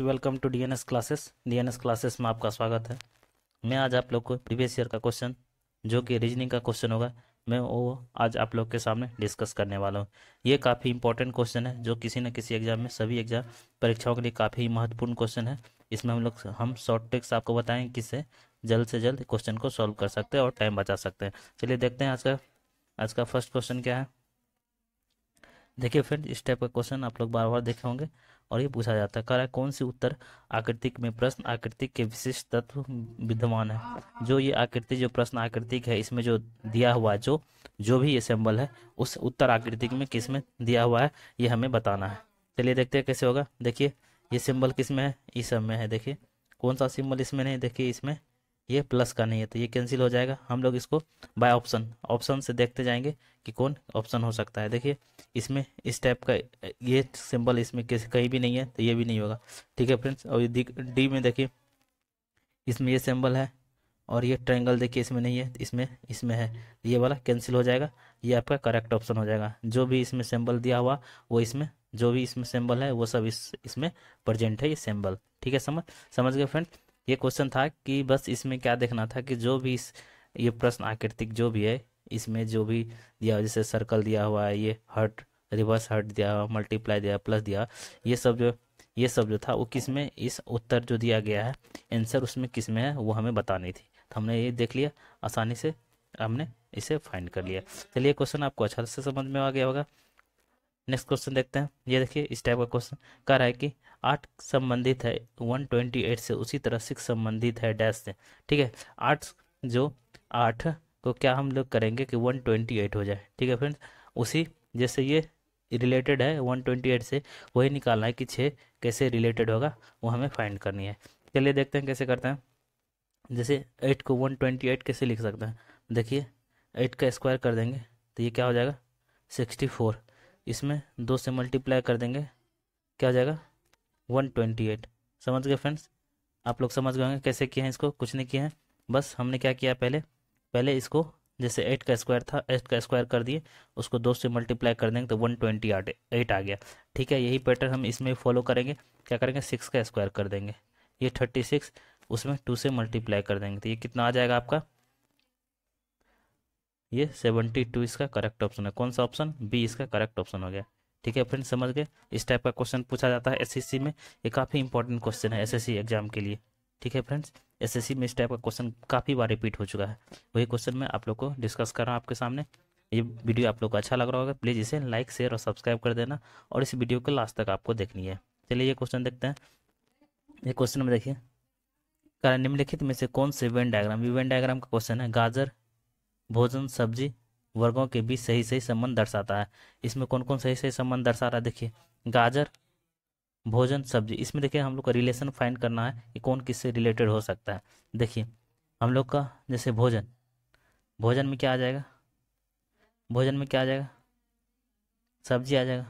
welcome to DNS classes DNS classes में आपका स्वागत है मैं आज आप लोग को प्रीवियस ईयर का क्वेश्चन जो कि रीजनिंग का क्वेश्चन होगा मैं वो आज आप लोग के सामने डिस्कस करने वाला हूँ ये काफ़ी इंपॉर्टेंट क्वेश्चन है जो किसी न किसी एग्जाम में सभी एग्जाम परीक्षाओं के लिए काफ़ी महत्वपूर्ण क्वेश्चन है इसमें हम लोग हम शॉर्ट ट्रिक्स आपको बताएँ किससे जल्द से जल्द क्वेश्चन को सॉल्व कर सकते हैं और टाइम बचा सकते हैं चलिए देखते हैं आज का आज का फर्स्ट क्वेश्चन क्या है देखिए फ्रेंड इस टाइप का क्वेश्चन आप लोग बार बार देखे होंगे और ये पूछा जाता है करा कौन सी उत्तर आकृतिक में प्रश्न आकृतिक के विशिष्ट तत्व विद्यमान है जो ये आकृति जो प्रश्न आकृतिक है इसमें जो दिया हुआ जो जो भी ये सिंबल है उस उत्तर आकृतिक में किस में दिया हुआ है ये हमें बताना है चलिए देखते हैं कैसे होगा देखिए ये सिंबल किस में है इस सब में है देखिए कौन सा सिंबल इसमें नहीं देखिए इसमें ये प्लस का नहीं है तो ये कैंसिल हो जाएगा हम लोग इसको बाय ऑप्शन ऑप्शन से देखते जाएंगे कि कौन ऑप्शन हो सकता है देखिए इसमें इस टाइप का ये सिंबल इसमें कहीं भी नहीं है तो ये भी नहीं होगा ठीक है फ्रेंड्स और डी में देखिए इसमें ये सिंबल है और ये ट्रायंगल देखिए इसमें नहीं है इसमें इसमें है ये वाला कैंसिल हो जाएगा ये आपका करेक्ट ऑप्शन हो जाएगा जो भी इसमें सिंबल दिया हुआ वो इसमें जो भी इसमें सिंबल है वो सब इस इसमें प्रेजेंट है ये सिंबल ठीक है समझ समझ गए फ्रेंड ये क्वेश्चन था कि बस इसमें क्या देखना था कि जो भी इस ये प्रश्न आकृतिक जो भी है इसमें जो भी दिया जैसे सर्कल दिया हुआ है ये हट रिवर्स हट दिया हुआ मल्टीप्लाई दिया प्लस दिया ये सब जो ये सब जो था वो किस में इस उत्तर जो दिया गया है आंसर उसमें किस में है वो हमें बतानी थी तो हमने ये देख लिया आसानी से हमने इसे फाइंड कर लिया चलिए क्वेश्चन आपको अच्छा से समझ में आ गया होगा नेक्स्ट क्वेश्चन देखते हैं ये देखिए इस टाइप का क्वेश्चन कह रहा है कि आठ संबंधित है वन ट्वेंटी एट से उसी तरह सिक्स संबंधित है डैश से ठीक है आठ जो आठ को तो क्या हम लोग करेंगे कि वन ट्वेंटी एट हो जाए ठीक है फ्रेंड्स उसी जैसे ये रिलेटेड है वन ट्वेंटी एट से वही निकालना है कि छः कैसे रिलेटेड होगा वो हमें फाइंड करनी है चलिए देखते हैं कैसे करते हैं जैसे एट को वन ट्वेंटी एट कैसे लिख सकते हैं देखिए एट का स्क्वायर कर देंगे तो ये क्या हो जाएगा सिक्सटी फोर इसमें दो से मल्टीप्लाई कर देंगे क्या हो जाएगा वन ट्वेंटी एट समझ गए फ्रेंड्स आप लोग समझ गए होंगे कैसे किए हैं इसको कुछ नहीं किए हैं बस हमने क्या किया पहले पहले इसको जैसे एट का स्क्वायर था एट का स्क्वायर कर दिए उसको दो से मल्टीप्लाई कर देंगे तो वन ट्वेंटी एट आ गया ठीक है यही पैटर्न हम इसमें फॉलो करेंगे क्या करेंगे सिक्स का स्क्वायर कर देंगे ये थर्टी सिक्स उसमें टू से मल्टीप्लाई कर देंगे तो ये कितना आ जाएगा आपका ये सेवेंटी टू इसका करेक्ट ऑप्शन है कौन सा ऑप्शन बी इसका करेक्ट ऑप्शन हो गया ठीक है फ्रेंड समझ गए इस टाइप का क्वेश्चन पूछा जाता है एसएससी में ये काफ़ी इंपॉर्टेंट क्वेश्चन है एसएससी एग्जाम के लिए ठीक है फ्रेंड्स एसएससी में इस टाइप का क्वेश्चन काफ़ी बार रिपीट हो चुका है वही क्वेश्चन मैं आप लोग को डिस्कस कर रहा हूँ आपके सामने ये वीडियो आप लोग को अच्छा लग रहा होगा प्लीज़ इसे लाइक शेयर और सब्सक्राइब कर देना और इस वीडियो को लास्ट तक आपको देखनी है चलिए ये क्वेश्चन देखते हैं ये क्वेश्चन में देखिए निम्नलिखित में से कौन से वेन डायग्राम वेन डायग्राम का क्वेश्चन है गाजर भोजन सब्जी वर्गों के बीच सही सही संबंध दर्शाता है इसमें कौन कौन सही सही संबंध दर्शा रहा है देखिए गाजर भोजन सब्जी इसमें देखिए हम लोग का रिलेशन फाइंड करना है कि कौन किससे रिलेटेड हो सकता है देखिए हम लोग का जैसे भोजन भोजन में क्या आ जाएगा भोजन में क्या आ जाएगा सब्जी आ जाएगा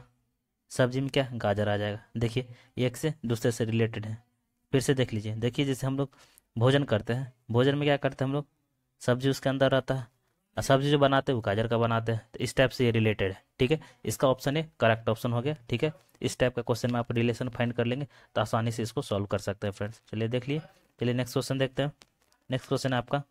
सब्जी में क्या गाजर आ जाएगा देखिए एक से दूसरे से रिलेटेड है फिर से देख लीजिए देखिए जैसे हम लोग भोजन करते हैं भोजन में क्या करते हैं हम लोग सब्जी उसके अंदर रहता है सब्जी जो बनाते हैं वो गाजर का बनाते हैं तो इस टाइप से ये रिलेटेड है ठीक है इसका ऑप्शन है करेक्ट ऑप्शन हो गया ठीक है इस टाइप का क्वेश्चन में आप रिलेशन फाइंड कर लेंगे तो आसानी से इसको सॉल्व कर सकते हैं फ्रेंड्स चलिए देख लिए चलिए नेक्स्ट क्वेश्चन देखते हैं नेक्स्ट क्वेश्चन है आपका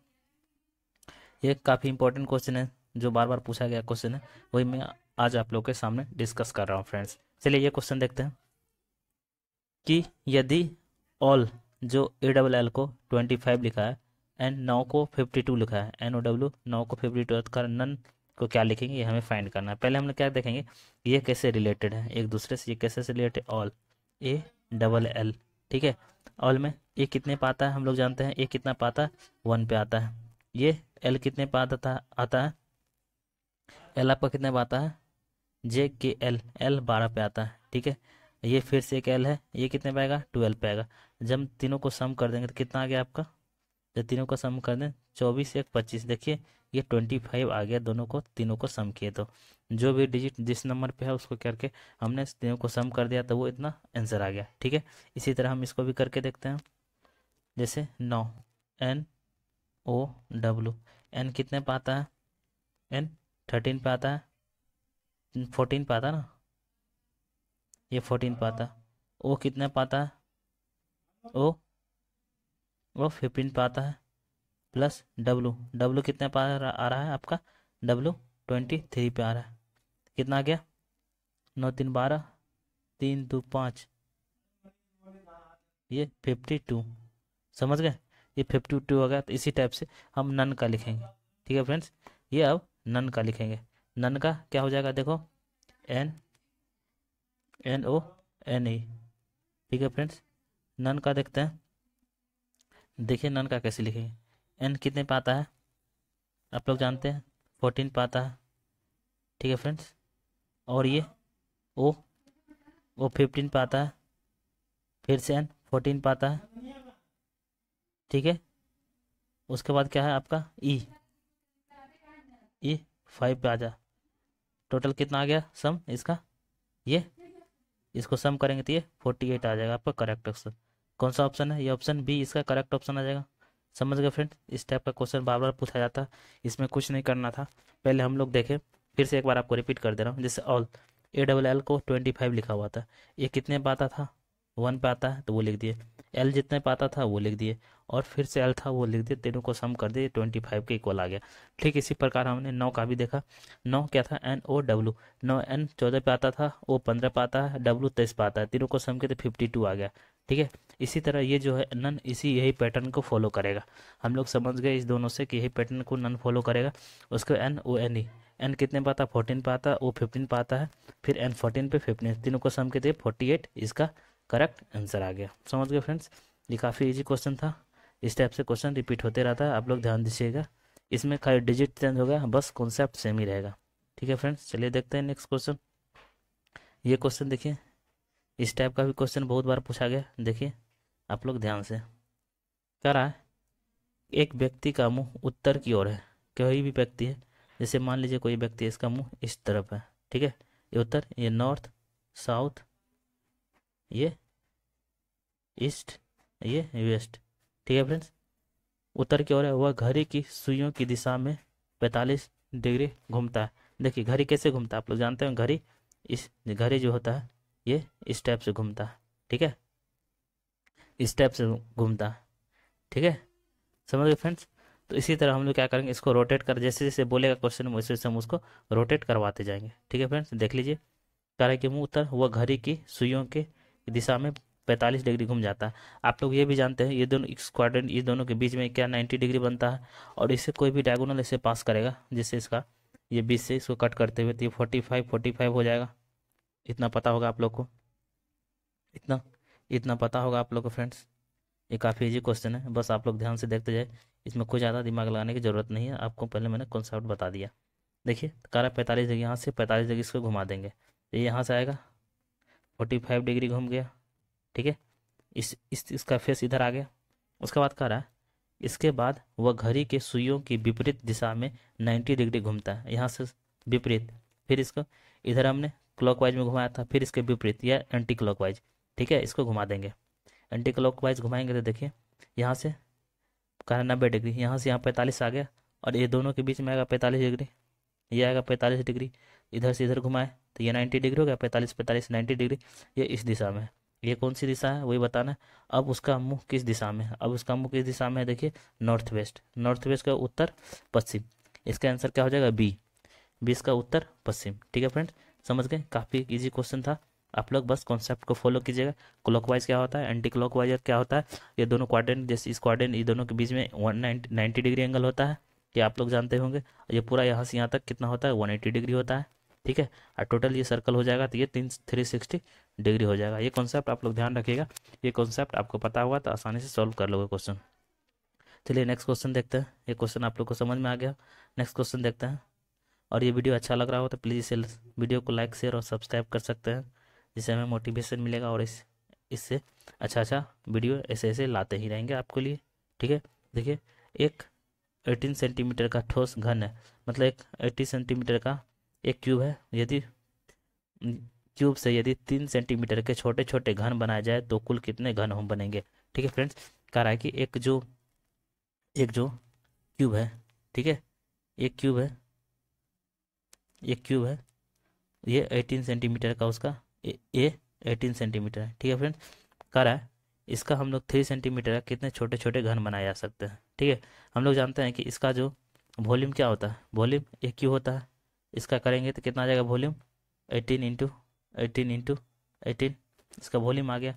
ये काफ़ी इंपॉर्टेंट क्वेश्चन है जो बार बार पूछा गया क्वेश्चन है वही मैं आज आप लोग के सामने डिस्कस कर रहा हूँ फ्रेंड्स चलिए ये क्वेश्चन देखते हैं कि यदि ऑल जो ए डबल एल को ट्वेंटी फाइव लिखा है एंड नौ को फिफ्टी टू लिखा है एन ओ डब्ल्यू नौ को फिफ्टी टू का नन को क्या लिखेंगे ये हमें फाइंड करना है पहले हम लोग क्या देखेंगे ये कैसे रिलेटेड है एक दूसरे से ये कैसे से related all A double L ठीक है ऑल में ए कितने पे आता है हम लोग जानते हैं ए कितना पे आता है वन पे आता है ये एल कितने पे आता आता है एल आपका कितने पे आता है जे के एल एल बारह पे आता है ठीक है ये फिर से एक एल है ये कितने पे आएगा ट्वेल्व पे आएगा जब तीनों को सम कर देंगे तो कितना आ गया आपका तो तीनों को सम कर दें चौबीस एक पच्चीस देखिए ये ट्वेंटी फाइव आ गया दोनों को तीनों को सम किए तो जो भी डिजिट जिस नंबर पे है उसको करके हमने तीनों को सम कर दिया तो वो इतना आंसर आ गया ठीक है इसी तरह हम इसको भी करके देखते हैं जैसे नौ एन ओ डब्लू एन कितने पे आता है एन थर्टीन पे आता है फोर्टीन पे आता ना ये फोर्टीन पे आता ओ कितने पे आता है ओ वो फिफ्टीन पर आता है प्लस डब्लू डब्लू कितने पर आ रहा है आपका डब्लू ट्वेंटी थ्री पे आ रहा है कितना आ गया नौ तीन बारह तीन दो पाँच ये फिफ्टी टू समझ गए ये फिफ्टी टू हो गया तो इसी टाइप से हम नन का लिखेंगे ठीक है फ्रेंड्स ये अब नन का लिखेंगे नन का क्या हो जाएगा देखो N N O N E ठीक है फ्रेंड्स नन का देखते हैं देखिए नन का कैसे लिखेंगे एन कितने पे आता है आप लोग जानते हैं फोर्टीन पे आता है ठीक है फ्रेंड्स और ये ओ ओ फिफ्टीन पे आता है फिर से एन फोर्टीन पे आता है ठीक है उसके बाद क्या है आपका ई ई फाइव पे आ जा टोटल कितना आ गया सम इसका ये इसको सम करेंगे तो ये फोर्टी एट आ जाएगा आपका करेक्ट आंसर कौन सा ऑप्शन है ये ऑप्शन बी इसका करेक्ट ऑप्शन आ जाएगा समझ गए फ्रेंड इस टाइप का क्वेश्चन बार बार पूछा जाता है इसमें कुछ नहीं करना था पहले हम लोग देखें फिर से एक बार आपको रिपीट कर दे रहा हूँ जैसे ऑल ए डबल एल को ट्वेंटी फाइव लिखा हुआ था ये कितने पे आता था वन पे आता है तो वो लिख दिए एल जितने पे आता था वो लिख दिए और फिर से एल था वो लिख दिए तीनों को सम कर दिए ट्वेंटी फाइव के इक्वल आ गया ठीक इसी प्रकार हमने नौ का भी देखा नौ क्या था एन ओ डब्लू नौ एन चौदह पे आता था ओ पंद्रह पे आता है डब्लू तेईस पे आता है तीनों को सम के तो फिफ्टी टू आ गया ठीक है इसी तरह ये जो है नन इसी यही पैटर्न को फॉलो करेगा हम लोग समझ गए इस दोनों से कि यही पैटर्न को नन फॉलो करेगा उसको N O N E N कितने पाता आता फोर्टीन पर आता ओ फिफ्टीन पर आता है फिर एन फोर्टीन पे फिफ्टीन तीनों को सम के दिए फोर्टी एट इसका करेक्ट आंसर आ गया समझ गए फ्रेंड्स ये काफ़ी ईजी क्वेश्चन था इस टाइप से क्वेश्चन रिपीट होते रहता है आप लोग ध्यान दीजिएगा इसमें खाली डिजिट चेंज होगा बस कॉन्सेप्ट सेम ही रहेगा ठीक है फ्रेंड्स चलिए देखते हैं नेक्स्ट क्वेश्चन ये क्वेश्चन देखिए इस टाइप का भी क्वेश्चन बहुत बार पूछा गया देखिए आप लोग ध्यान से कह रहा है एक व्यक्ति का मुंह उत्तर की ओर है कोई भी व्यक्ति है जैसे मान लीजिए कोई व्यक्ति इसका मुंह इस तरफ है ठीक है ये उत्तर ये नॉर्थ साउथ ये ईस्ट ये वेस्ट ठीक है फ्रेंड्स उत्तर की ओर है वह घड़ी की सुइयों की दिशा में पैंतालीस डिग्री घूमता है देखिए घड़ी कैसे घूमता है आप लोग जानते हैं घड़ी इस घड़ी जो होता है ये इस टाइप से घूमता ठीक है इस टाइप से घूमता ठीक है समझ गए फ्रेंड्स तो इसी तरह हम लोग क्या करेंगे इसको रोटेट कर जैसे जैसे बोलेगा क्वेश्चन वैसे वैसे हम उसको रोटेट करवाते जाएंगे ठीक है फ्रेंड्स देख लीजिए कारण के मुँह उत्तर वह घड़ी की सुइयों के दिशा में पैंतालीस डिग्री घूम जाता है आप लोग ये भी जानते हैं ये दोनों इस ये दोनों के बीच में क्या नाइन्टी डिग्री बनता है और इससे कोई भी डायगोनल इसे पास करेगा जिससे इसका ये बीस से इसको कट करते हुए तो ये फोर्टी फाइव फोर्टी फाइव हो जाएगा इतना पता होगा आप लोग को इतना इतना पता होगा आप लोग को फ्रेंड्स ये काफ़ी इजी क्वेश्चन है बस आप लोग ध्यान से देखते जाए इसमें कोई ज़्यादा दिमाग लगाने की ज़रूरत नहीं है आपको पहले मैंने कॉन्सेप्ट बता दिया देखिए कारा पैंतालीस डिग्री यहाँ से पैंतालीस डिग्री इसको घुमा देंगे ये यहाँ से आएगा फोर्टी फाइव डिग्री घूम गया ठीक है इस इस इसका फेस इधर आ गया उसके बाद कह रहा है इसके बाद वह घड़ी के सुइयों की विपरीत दिशा में नाइन्टी डिग्री घूमता है यहाँ से विपरीत फिर इसको इधर हमने क्लॉकवाइज में घुमाया था फिर इसके विपरीत या एंटी क्लॉकवाइज ठीक है इसको घुमा देंगे एंटी क्लॉकवाइज घुमाएंगे तो देखिए यहाँ से कहा नब्बे डिग्री यहाँ से यहाँ पैंतालीस आ गया और ये दोनों के बीच में आएगा पैंतालीस डिग्री ये आएगा पैंतालीस डिग्री इधर से इधर घुमाए तो ये नाइन्टी डिग्री हो गया पैंतालीस पैंतालीस नाइन्टी डिग्री ये इस दिशा में ये कौन सी दिशा है वही बताना है अब उसका मुँह किस दिशा में है अब उसका मुँह किस दिशा में है देखिए नॉर्थ वेस्ट नॉर्थ वेस्ट का उत्तर पश्चिम इसका आंसर क्या हो जाएगा बी बीस का उत्तर पश्चिम ठीक है फ्रेंड्स समझ गए काफ़ी इजी क्वेश्चन था आप लोग बस कॉन्सेप्ट को फॉलो कीजिएगा क्लॉकवाइज क्या होता है एंटी क्लॉकवाइज क्या होता है ये दोनों क्वाड्रेंट जैसे इस क्वाड्रेंट ये दोनों के बीच में वन नाइन्टी डिग्री एंगल होता है ये आप लोग जानते होंगे ये पूरा यहाँ से यहाँ तक कितना होता है वन एट्टी डिग्री होता है ठीक है और टोटल ये सर्कल हो जाएगा तो ये तीन थ्री सिक्सटी डिग्री हो जाएगा ये कॉन्सेप्ट आप लोग ध्यान रखिएगा ये कॉन्सेप्ट आपको पता हुआ तो आसानी से सॉल्व कर लोगे क्वेश्चन चलिए नेक्स्ट क्वेश्चन देखते हैं ये क्वेश्चन आप लोग को समझ में आ गया नेक्स्ट क्वेश्चन देखते हैं और ये वीडियो अच्छा लग रहा हो तो प्लीज़ इस वीडियो को लाइक शेयर और सब्सक्राइब कर सकते हैं जिससे हमें मोटिवेशन मिलेगा और इस इससे अच्छा अच्छा वीडियो ऐसे ऐसे लाते ही रहेंगे आपके लिए ठीक है देखिए एक 18 सेंटीमीटर का ठोस घन है मतलब एक 80 सेंटीमीटर का एक क्यूब है यदि क्यूब से यदि तीन सेंटीमीटर के छोटे छोटे घन बनाए जाए तो कुल कितने घन हम बनेंगे ठीक है फ्रेंड्स कह रहा है कि एक जो एक जो क्यूब है ठीक है एक क्यूब है ये क्यूब है ये 18 सेंटीमीटर का उसका ए 18 सेंटीमीटर है ठीक है फ्रेंड करा है इसका हम लोग थ्री सेंटीमीटर कितने छोटे छोटे घन बनाए जा सकते हैं ठीक है हम लोग जानते हैं कि इसका जो वॉल्यूम क्या होता है वॉल्यूम ये क्यू होता है इसका करेंगे तो कितना आ जाएगा volume eighteen into eighteen into eighteen इसका वॉल्यूम आ गया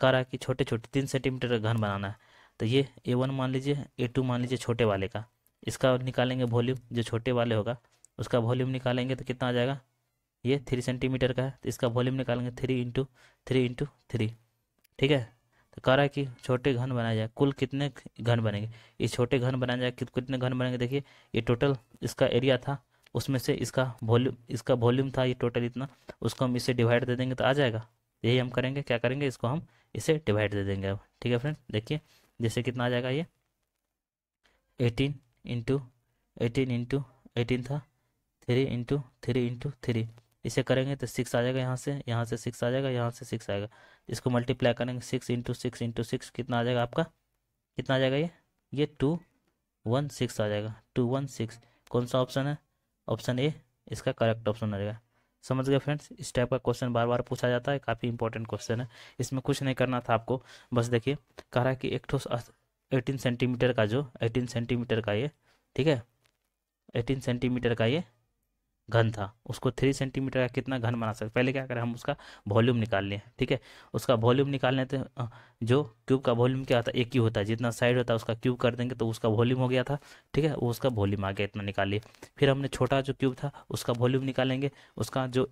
कह रहा है कि छोटे छोटे तीन सेंटीमीटर का घन बनाना है तो ये ए वन मान लीजिए ए टू मान लीजिए छोटे वाले का इसका निकालेंगे वॉल्यूम जो छोटे वाले होगा उसका वॉल्यूम निकालेंगे तो कितना आ जाएगा ये थ्री सेंटीमीटर का है तो इसका वॉल्यूम निकालेंगे three into three into three ठीक है तो कह रहा है कि छोटे घन बनाया जाए कुल कितने घन बनेंगे ये छोटे घन बनाया जाए कितने घन बनेंगे देखिए ये टोटल इसका एरिया था उसमें से इसका वॉल्यूम इसका वॉल्यूम था ये टोटल इतना उसको हम इससे डिवाइड दे देंगे तो आ जाएगा यही हम करेंगे क्या करेंगे इसको हम इसे डिवाइड दे देंगे अब ठीक है फ्रेंड देखिए जैसे कितना आ जाएगा ये eighteen into eighteen into eighteen था three into three into three इसे करेंगे तो सिक्स आ जाएगा यहाँ से यहाँ से सिक्स आ जाएगा यहाँ से सिक्स आएगा इसको मल्टीप्लाई करेंगे six into six into six कितना आ जाएगा आपका कितना आ जाएगा ये ये टू वन सिक्स आ जाएगा टू वन सिक्स कौन सा ऑप्शन है ऑप्शन ए इसका करेक्ट ऑप्शन आ जाएगा समझ गए फ्रेंड्स इस टाइप का क्वेश्चन बार बार पूछा जाता है काफ़ी इंपॉर्टेंट क्वेश्चन है इसमें कुछ नहीं करना था आपको बस देखिए कह रहा है कि एक ठोस एटीन सेंटीमीटर का जो एटीन सेंटीमीटर का ये ठीक है एटीन सेंटीमीटर का ये घन था उसको थ्री सेंटीमीटर का कितना घन बना सकते पहले क्या करें हम उसका वॉल्यूम निकाल लें ठीक है उसका वॉल्यूम निकाल तो जो क्यूब का वॉल्यूम क्या होता है एक ही होता है जितना साइड होता है उसका क्यूब कर देंगे तो उसका वॉल्यूम हो गया था ठीक है वो उसका वॉल्यूम आ गया इतना निकाल लिए फिर हमने छोटा जो क्यूब था उसका वॉल्यूम निकालेंगे उसका जो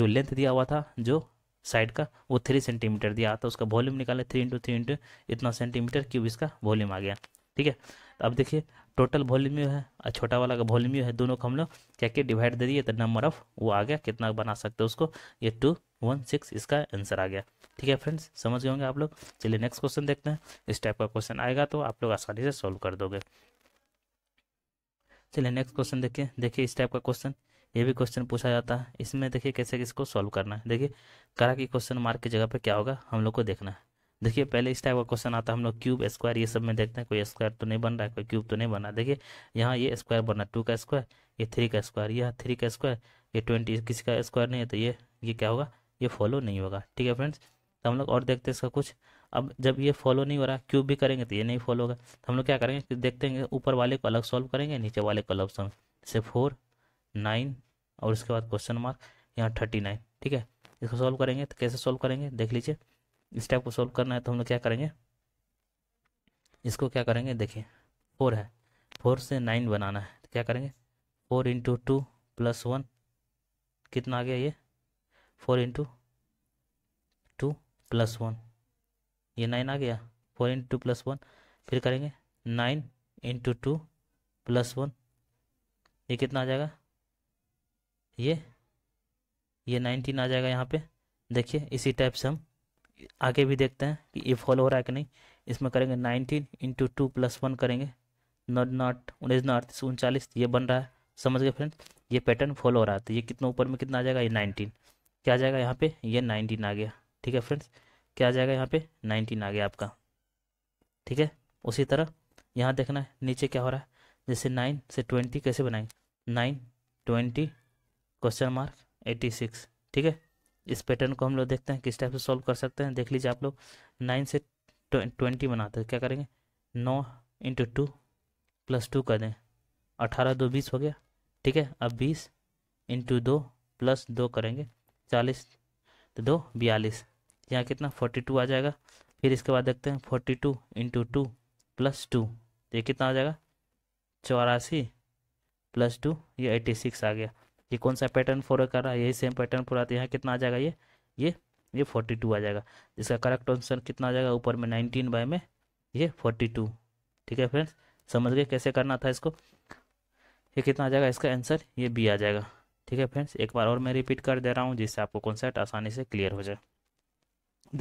जो लेंथ दिया हुआ था जो साइड का वो थ्री सेंटीमीटर दिया था उसका वॉल्यूम निकाले थ्री इंटू थ्री इंटू इतना सेंटीमीटर क्यूब इसका वॉल्यूम आ गया ठीक है तो अब देखिए टोटल वॉल्यूम है और छोटा वाला का वॉल्यूम है दोनों को हम लोग क्या क्या डिवाइड दे दिए तो नंबर ऑफ वो आ गया कितना बना सकते हो उसको ये टू वन सिक्स इसका आंसर आ गया ठीक है फ्रेंड्स समझ गए होंगे आप लोग चलिए नेक्स्ट क्वेश्चन देखते हैं इस टाइप का क्वेश्चन आएगा तो आप लोग आसानी से सॉल्व कर दोगे चलिए नेक्स्ट क्वेश्चन देखिए देखिए इस टाइप का क्वेश्चन ये भी क्वेश्चन पूछा जाता है इसमें देखिए कैसे किसको सॉल्व करना है देखिए करा की क्वेश्चन मार्क की जगह पर क्या होगा हम लोग को देखना है देखिए पहले इस टाइप का क्वेश्चन आता है हम लोग क्यूब स्क्वायर ये सब में देखते हैं कोई स्क्वायर तो नहीं बन रहा है कोई क्यूब तो नहीं बना देखिए यहाँ ये स्क्वायर बना टू का स्क्वायर ये थ्री का स्क्वायर यह थ्री का स्क्वायर ये ट्वेंटी किसी का स्क्वायर नहीं है तो ये ये क्या होगा ये फॉलो नहीं होगा ठीक है फ्रेंड्स तो हम लोग और देखते हैं इसका कुछ अब जब ये फॉलो नहीं हो रहा क्यूब भी करेंगे तो ये नहीं फॉलो होगा तो हम लोग क्या करेंगे देखते हैं ऊपर वाले को अलग सॉल्व करेंगे नीचे वाले को अलग सॉल्व जैसे फोर नाइन और उसके बाद क्वेश्चन मार्क यहाँ थर्टी नाइन ठीक है इसको सॉल्व करेंगे तो कैसे सॉल्व करेंगे देख लीजिए इस टाइप को सॉल्व करना है तो हम लोग क्या करेंगे इसको क्या करेंगे देखिए फोर है फोर से नाइन बनाना है तो क्या करेंगे four into two plus one कितना आ गया ये four into two plus one ये नाइन आ गया four into two plus one फिर करेंगे nine into two plus one ये कितना आ जाएगा ये ये नाइनटीन आ जाएगा यहाँ पे देखिए इसी टाइप से हम आगे भी देखते हैं कि ये फॉलो हो रहा है कि नहीं इसमें करेंगे nineteen into two plus one करेंगे नॉट नॉट उन्नीस नौ अड़तीस उनचालीस ये बन रहा है समझ गए फ्रेंड ये पैटर्न फॉलो हो रहा है तो ये कितना ऊपर में कितना आ जाएगा ये नाइनटीन क्या आ जाएगा यहाँ पे ये नाइनटीन आ गया ठीक है फ्रेंड्स क्या आ जाएगा यहाँ पे नाइनटीन आ गया आपका ठीक है उसी तरह यहाँ देखना है नीचे क्या हो रहा है जैसे नाइन से ट्वेंटी कैसे बनाएंगे nine twenty question mark eighty six ठीक है इस पैटर्न को हम लोग देखते हैं किस टाइप से सॉल्व कर सकते हैं देख लीजिए आप लोग नाइन से ट्वेंटी बनाते हैं क्या करेंगे नौ इंटू टू प्लस टू कर दें अठारह दो बीस हो गया ठीक है अब बीस इंटू दो प्लस दो करेंगे चालीस तो दो बयालीस यहाँ कितना फोर्टी टू आ जाएगा फिर इसके बाद देखते हैं forty two into two plus two ये कितना आ जाएगा चौरासी प्लस टू ये एटी सिक्स आ गया ये कौन सा पैटर्न फॉलो कर रहा है यही सेम पैटर्न आता है यहाँ कितना आ जाएगा ये ये ये फोर्टी टू आ जाएगा इसका करेक्ट आंसर कितना आ जाएगा ऊपर में नाइनटीन बाय में ये फोर्टी टू ठीक है फ्रेंड्स समझ गए कैसे करना था इसको ये कितना आ जाएगा इसका आंसर ये बी आ जाएगा ठीक है फ्रेंड्स एक बार और मैं रिपीट कर दे रहा हूँ जिससे आपको कॉन्सेप्ट आसानी से क्लियर हो जाए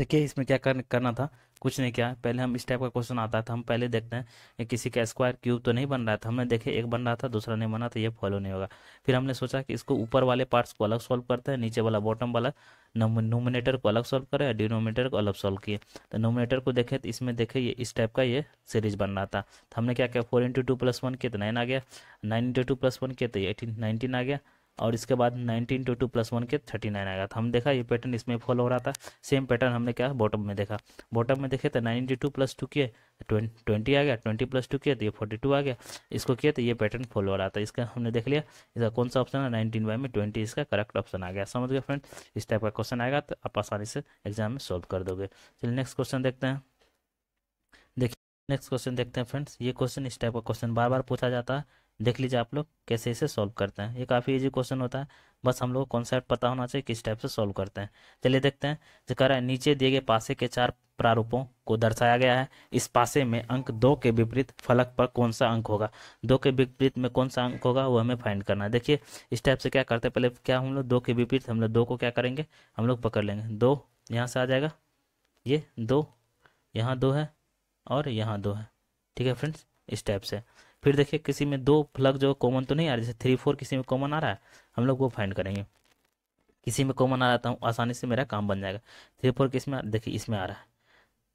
देखिए इसमें क्या करना था कुछ नहीं किया पहले हम इस टाइप का क्वेश्चन आता था हम पहले देखते हैं कि किसी का स्क्वायर क्यूब तो नहीं बन रहा था हमने देखे एक बन रहा था दूसरा नहीं बना तो ये फॉलो नहीं होगा फिर हमने सोचा कि इसको ऊपर वाले पार्ट्स को अलग सॉल्व करते हैं नीचे वाला बॉटम वाला नोमिनेटर को अलग सॉल्व करें डिनोमिनेटर को अलग सॉल्व किए तो नोमिनेटर को देखें तो इसमें देखें ये इस टाइप का ये सीरीज बन रहा था तो हमने क्या किया four into two plus one किया तो नाइन आ गया nine into two plus one किया तो एटीन नाइनटीन आ गया और इसके बाद nineteen two two plus one के थर्टी नाइन आएगा तो हम देखा ये पैटर्न इसमें फॉलो हो रहा था सेम पैटर्न हमने क्या बॉटम में देखा बॉटम में देखे तो नाइनटी टू प्लस टू किए ट्वेंटी आ गया ट्वेंटी प्लस टू किया तो ये फोर्टी टू आ गया इसको किया तो ये पैटर्न फॉलो हो रहा था इसका हमने देख लिया इसका कौन सा ऑप्शन है नाइनटीन वाई में ट्वेंटी इसका करेक्ट ऑप्शन आ गया समझ गए फ्रेंड इस टाइप का क्वेश्चन आएगा तो आप आसानी से एग्जाम में सॉल्व कर दोगे चलिए नेक्स्ट क्वेश्चन देखते हैं देखिए नेक्स्ट क्वेश्चन देखते हैं फ्रेंड्स ये क्वेश्चन इस टाइप का क्वेश्चन बार बार पूछा जाता है देख लीजिए आप लोग कैसे इसे सॉल्व करते हैं ये काफ़ी इजी क्वेश्चन होता है बस हम लोग को कॉन्सेप्ट पता होना चाहिए किस टाइप से सॉल्व करते हैं चलिए देखते हैं जो कह रहा है नीचे दिए गए पासे के चार प्रारूपों को दर्शाया गया है इस पासे में अंक दो के विपरीत फलक पर कौन सा अंक होगा दो के विपरीत में कौन सा अंक होगा वो हमें फाइंड करना है देखिए इस टाइप से क्या करते हैं पहले क्या हम लोग दो के विपरीत हम लोग दो को क्या करेंगे हम लोग पकड़ लेंगे दो यहाँ से आ जाएगा ये दो यहाँ दो है और यहाँ दो है ठीक है फ्रेंड्स इस टाइप से फिर देखिए किसी में दो प्लग जो कॉमन तो नहीं आ रहा जैसे थ्री फोर किसी में कॉमन आ रहा है हम लोग वो फाइंड करेंगे किसी में कॉमन आ रहा था तो आसानी से मेरा काम बन जाएगा थ्री फोर किस में देखिए इसमें आ रहा है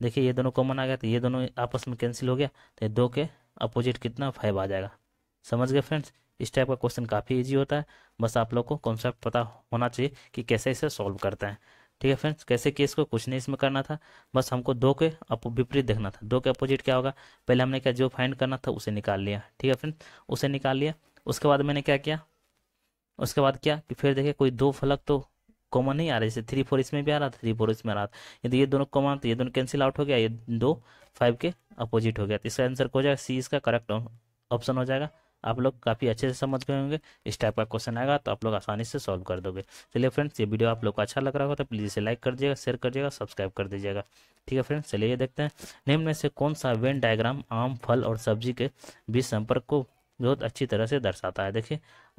देखिए ये दोनों कॉमन आ गया तो ये दोनों आपस में कैंसिल हो गया तो ये दो के अपोजिट कितना फाइव आ जाएगा समझ गए फ्रेंड्स इस टाइप का क्वेश्चन काफ़ी इजी होता है बस आप लोग को कॉन्सेप्ट पता होना चाहिए कि कैसे इसे सॉल्व करते हैं ठीक है फ्रेंड्स कैसे किए इसको कुछ नहीं इसमें करना था बस हमको दो के विपरीत देखना था दो के अपोजिट क्या होगा पहले हमने क्या जो फाइंड करना था उसे निकाल लिया ठीक है फ्रेंड्स उसे निकाल लिया उसके बाद मैंने क्या किया उसके बाद क्या कि फिर देखिए कोई दो फलक तो कॉमन नहीं आ रहा जैसे थ्री फोर इसमें भी आ रहा था थ्री फोर इसमें आ रहा था यदि ये दोनों कॉमन तो ये दोनों कैंसिल आउट हो गया ये दो फाइव के अपोजिट हो गया तो इसका आंसर हो जाएगा सी इसका करेक्ट ऑप्शन हो जाएगा आप लोग काफ़ी अच्छे से समझ गए होंगे इस टाइप का क्वेश्चन आएगा तो आप लोग आसानी से सॉल्व कर दोगे चलिए फ्रेंड्स ये वीडियो आप लोग को अच्छा लग रहा होगा तो प्लीज़ इसे लाइक कर दीजिएगा शेयर कर दीजिएगा सब्सक्राइब कर दीजिएगा ठीक है फ्रेंड्स चलिए देखते हैं निम्न में से कौन सा वेन डायग्राम आम फल और सब्जी के बीच संपर्क को बहुत अच्छी तरह से दर्शाता है देखिए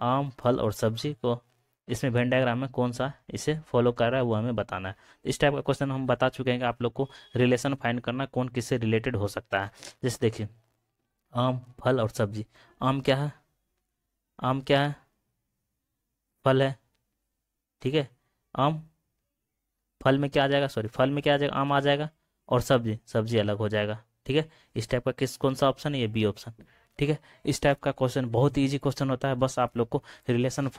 आम फल और सब्जी को इसमें वेन डायग्राम में कौन सा इसे फॉलो कर रहा है वो हमें बताना है इस टाइप का क्वेश्चन हम बता चुके हैं कि आप लोग को रिलेशन फाइंड करना कौन किससे रिलेटेड हो सकता है जैसे देखिए आम फल और सब्जी आम क्या है आम क्या है फल है ठीक है आम फल में क्या आ जाएगा सॉरी फल में क्या आ जाएगा आम आ जाएगा और सब्जी सब्जी अलग हो जाएगा ठीक है इस टाइप का किस कौन सा ऑप्शन है ये बी ऑप्शन ठीक है इस टाइप का क्वेश्चन बहुत ईजी क्वेश्चन होता है बस आप लोग को रिलेशन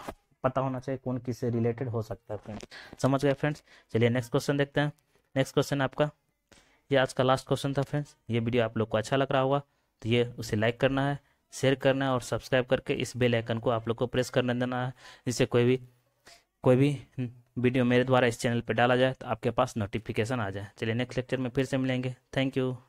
पता होना चाहिए कौन किससे रिलेटेड हो सकता है फ्रेंड्स समझ गए फ्रेंड्स चलिए नेक्स्ट क्वेश्चन देखते हैं नेक्स्ट क्वेश्चन आपका ये आज का लास्ट क्वेश्चन था फ्रेंड्स ये वीडियो आप लोग को अच्छा लग रहा होगा तो ये उसे लाइक करना है शेयर करना है और सब्सक्राइब करके इस बेल आइकन को आप लोग को प्रेस करने देना है जिससे कोई भी कोई भी वीडियो हम्म, मेरे द्वारा इस चैनल पर डाला जाए तो आपके पास नोटिफिकेशन आ जाए चलिए नेक्स्ट लेक्चर में फिर से मिलेंगे थैंक यू